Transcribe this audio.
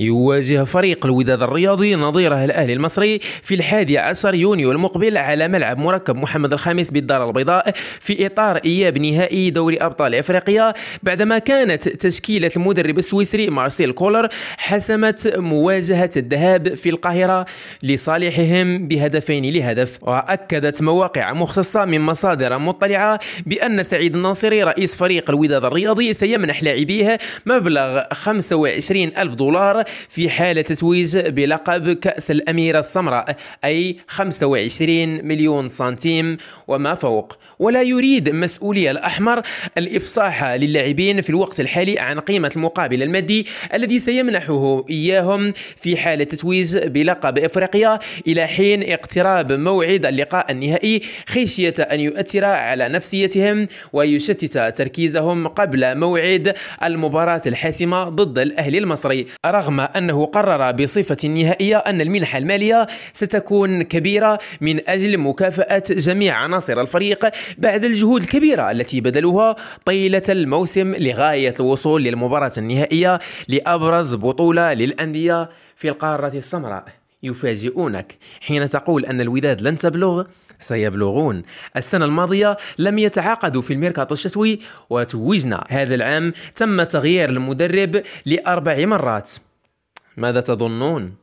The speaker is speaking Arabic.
يواجه فريق الوداد الرياضي نظيره الاهلي المصري في الحادي عشر يونيو المقبل على ملعب مركب محمد الخامس بالدار البيضاء في اطار اياب نهائي دوري ابطال افريقيا بعدما كانت تشكيله المدرب السويسري مارسيل كولر حسمت مواجهه الذهاب في القاهره لصالحهم بهدفين لهدف واكدت مواقع مختصه من مصادر مطلعه بان سعيد الناصري رئيس فريق الوداد الرياضي سيمنح لاعبيه مبلغ 25 ألف دولار في حال تتويج بلقب كأس الأميرة السمراء أي 25 مليون سنتيم وما فوق ولا يريد مسؤولية الأحمر الإفصاح للاعبين في الوقت الحالي عن قيمة المقابل المادي الذي سيمنحه إياهم في حال تتويج بلقب إفريقيا إلى حين اقتراب موعد اللقاء النهائي خشية أن يؤثر على نفسيتهم ويشتت تركيزهم قبل موعد المباراة الحاسمة ضد الأهلي المصري رغم أنه قرر بصفة نهائية أن المنحة المالية ستكون كبيرة من أجل مكافأة جميع عناصر الفريق بعد الجهود الكبيرة التي بذلوها طيلة الموسم لغاية الوصول للمباراة النهائية لأبرز بطولة للأندية في القارة السمراء يفاجئونك حين تقول أن الوداد لن تبلغ سيبلغون السنة الماضية لم يتعاقدوا في الميركاتو الشتوي وتوجنا هذا العام تم تغيير المدرب لأربع مرات ماذا تظنون